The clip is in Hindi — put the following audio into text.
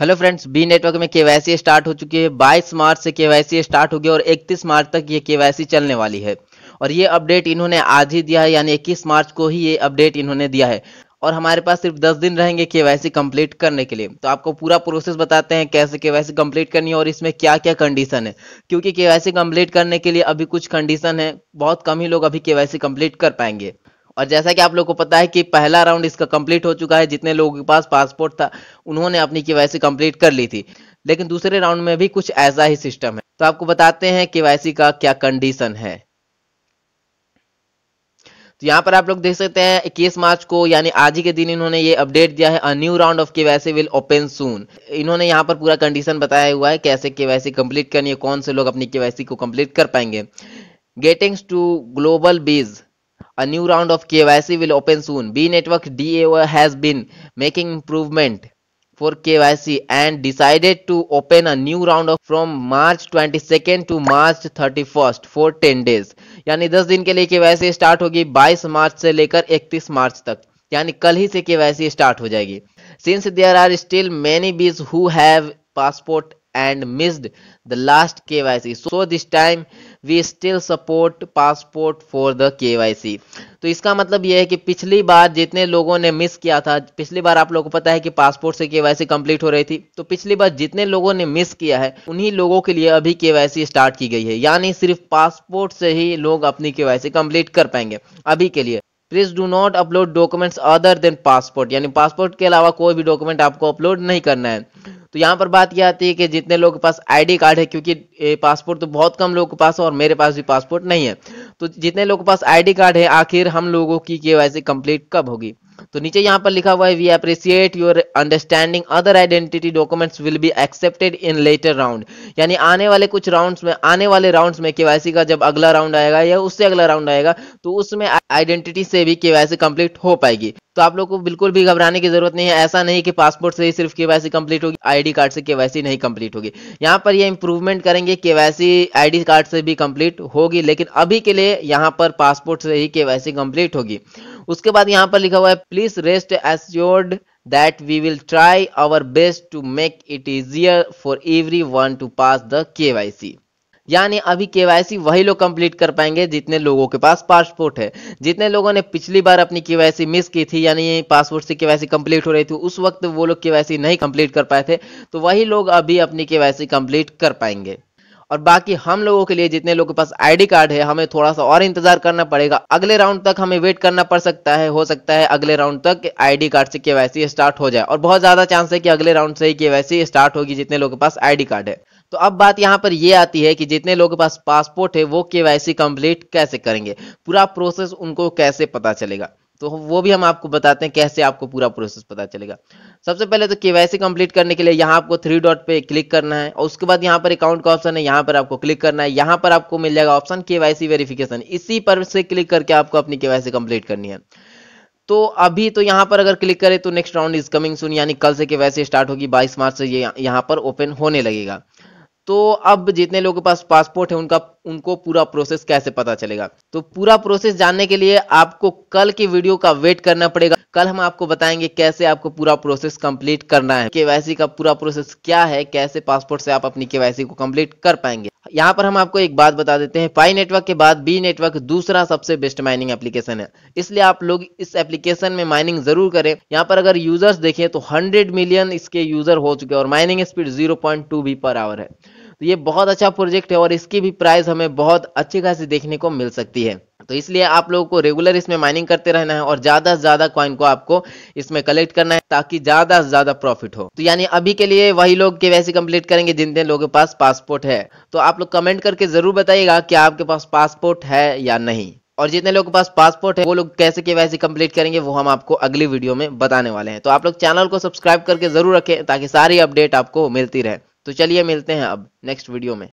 हेलो फ्रेंड्स बी नेटवर्क में के स्टार्ट हो चुकी है 22 मार्च से के स्टार्ट हो गया और 31 मार्च तक ये के चलने वाली है और ये अपडेट इन्होंने आज ही दिया है यानी 21 मार्च को ही ये अपडेट इन्होंने दिया है और हमारे पास सिर्फ 10 दिन रहेंगे के कंप्लीट करने के लिए तो आपको पूरा प्रोसेस बताते हैं कैसे के कंप्लीट करनी है और इसमें क्या क्या कंडीशन है क्योंकि के कंप्लीट करने के लिए अभी कुछ कंडीशन है बहुत कम ही लोग अभी के कंप्लीट कर पाएंगे और जैसा कि आप लोग को पता है कि पहला राउंड इसका कंप्लीट हो चुका है जितने लोगों के पास पासपोर्ट था उन्होंने अपनी केवाईसी कंप्लीट कर ली थी लेकिन दूसरे राउंड में भी कुछ ऐसा ही सिस्टम है तो आपको बताते हैं केवाईसी का क्या कंडीशन है तो यहाँ पर आप लोग देख सकते हैं इक्कीस मार्च को यानी आज ही के दिन इन्होंने ये अपडेट दिया है a new round of KYC will open soon इन्होंने यहाँ पर पूरा कंडीशन बताया हुआ है कैसे केवाईसी कंप्लीट करनी है कौन से लोग अपनी केवाईसी को कंप्लीट कर पाएंगे greetings to global bees A new round of KYC will open soon. B Network DAO has been making improvement for KYC and decided to open a new round of from March 22nd to March 31st for 10 days. यानी 10 दिन के लिए KYC स्टार्ट होगी 22 मार्च से लेकर 31 मार्च तक यानी कल ही से KYC स्टार्ट हो जाएगी since there are still many bees who have passport and missed the last KYC. So this time we still support passport for the KYC. तो इसका मतलब यह है कि पिछली बार जितने लोगों ने मिस किया था पिछली बार आप लोगों को पता है कि पासपोर्ट से केवाईसी कंप्लीट हो रही थी तो पिछली बार जितने लोगों ने मिस किया है उन्हीं लोगों के लिए अभी केवाईसी स्टार्ट की गई है यानी सिर्फ पासपोर्ट से ही लोग अपनी केवाईसी कंप्लीट कर पाएंगे अभी के लिए please do not upload documents other than passport यानी पासपोर्ट के अलावा कोई भी डॉक्यूमेंट आपको अपलोड नहीं करना है तो यहाँ पर बात यह आती है कि जितने लोग के पास आईडी कार्ड है क्योंकि पासपोर्ट तो बहुत कम लोगों के पास है और मेरे पास भी पासपोर्ट नहीं है तो जितने लोगों के पास आईडी कार्ड है आखिर हम लोगों की के कंप्लीट कब होगी तो नीचे यहाँ पर लिखा हुआ है we appreciate your understanding other identity documents will be accepted in later round यानी आने वाले कुछ राउंड्स में आने वाले राउंड्स में केवाईसी का जब अगला राउंड आएगा या उससे अगला राउंड आएगा तो उसमें आइडेंटिटी से भी केवाईसी कंप्लीट हो पाएगी तो आप लोग को बिल्कुल भी घबराने की जरूरत नहीं है ऐसा नहीं कि पासपोर्ट से ही सिर्फ केवाईसी कंप्लीट होगी आईडी कार्ड से केवाईसी नहीं कंप्लीट होगी यहाँ पर ये इंप्रूवमेंट करेंगे केवाईसी आईडी कार्ड से भी कंप्लीट होगी लेकिन अभी के लिए यहाँ पर पासपोर्ट से ही केवाईसी कंप्लीट होगी उसके बाद यहाँ पर लिखा हुआ है please rest assured that we will try our best to make it easier for everyone to pass the के यानी अभी केवाईसी वही लोग कंप्लीट कर पाएंगे जितने लोगों के पास पासपोर्ट है जितने लोगों ने पिछली बार अपनी केवाईसी मिस की थी यानी पासपोर्ट से केवाईसी कंप्लीट हो रही थी उस वक्त वो लोग केवाईसी नहीं कंप्लीट कर पाए थे तो वही लोग अभी अपनी केवाईसी कंप्लीट कर पाएंगे और बाकी हम लोगों के लिए जितने लोगों के पास आईडी कार्ड है हमें थोड़ा सा और इंतजार करना पड़ेगा अगले राउंड तक हमें वेट करना पड़ सकता है हो सकता है अगले राउंड तक आईडी कार्ड से केवाईसी स्टार्ट हो जाए और बहुत ज्यादा चांस है कि अगले राउंड से ही केवाईसी स्टार्ट होगी जितने लोगों के पास आई कार्ड है तो अब बात यहाँ पर ये आती है कि जितने लोगों के पास पासपोर्ट है वो केवाईसी कंप्लीट कैसे करेंगे पूरा प्रोसेस उनको कैसे पता चलेगा तो वो भी हम आपको बताते हैं कैसे आपको पूरा प्रोसेस पता चलेगा सबसे पहले तो केवाईसी कंप्लीट करने के लिए यहाँ आपको थ्री डॉट पे क्लिक करना है और उसके बाद यहाँ पर अकाउंट का ऑप्शन है यहाँ पर आपको क्लिक करना है यहाँ पर आपको मिल जाएगा ऑप्शन केवाईसी वेरिफिकेशन इसी पर से क्लिक करके आपको अपनी केवाईसी कंप्लीट करनी है तो अभी तो यहाँ पर अगर क्लिक करें तो next round is coming soon यानी कल से के स्टार्ट होगी बाईस मार्च से ये यहाँ पर ओपन होने लगेगा तो अब जितने लोगों के पास पासपोर्ट है उनका उनको पूरा प्रोसेस कैसे पता चलेगा तो पूरा प्रोसेस जानने के लिए आपको कल की वीडियो का वेट करना पड़ेगा कल हम आपको बताएंगे कैसे आपको पूरा प्रोसेस कंप्लीट करना है केवाईसी का पूरा प्रोसेस क्या है कैसे पासपोर्ट से आप अपनी केवाईसी को कंप्लीट कर पाएंगे यहाँ पर हम आपको एक बात बता देते हैं पाई नेटवर्क के बाद बी नेटवर्क दूसरा सबसे बेस्ट माइनिंग एप्लीकेशन है इसलिए आप लोग इस एप्लीकेशन में माइनिंग जरूर करें यहाँ पर अगर यूजर्स देखें तो 100 मिलियन इसके यूजर हो चुके हैं और mining speed 0.2 B per hour है तो ये बहुत अच्छा प्रोजेक्ट है और इसकी भी प्राइस हमें बहुत अच्छी खासी देखने को मिल सकती है तो इसलिए आप लोगों को रेगुलर इसमें माइनिंग करते रहना है और ज़्यादा से ज़्यादा कॉइन को आपको इसमें कलेक्ट करना है ताकि ज़्यादा से ज़्यादा प्रॉफिट हो तो यानी अभी के लिए वही लोग के वैसे कंप्लीट करेंगे जिन लोगों के पास पासपोर्ट है तो आप लोग कमेंट करके ज़रूर बताइएगा कि आपके पास पासपोर्ट है या नहीं और जितने लोगों के पास पासपोर्ट है वो लोग कैसे के वैसे कंप्लीट करेंगे वो हम आपको अगली वीडियो में बताने वाले हैं तो आप लोग चैनल को सब्सक्राइब करके जरूर रखें ताकि सारी अपडेट आपको मिलती रहे तो चलिए मिलते हैं अब नेक्स्ट वीडियो में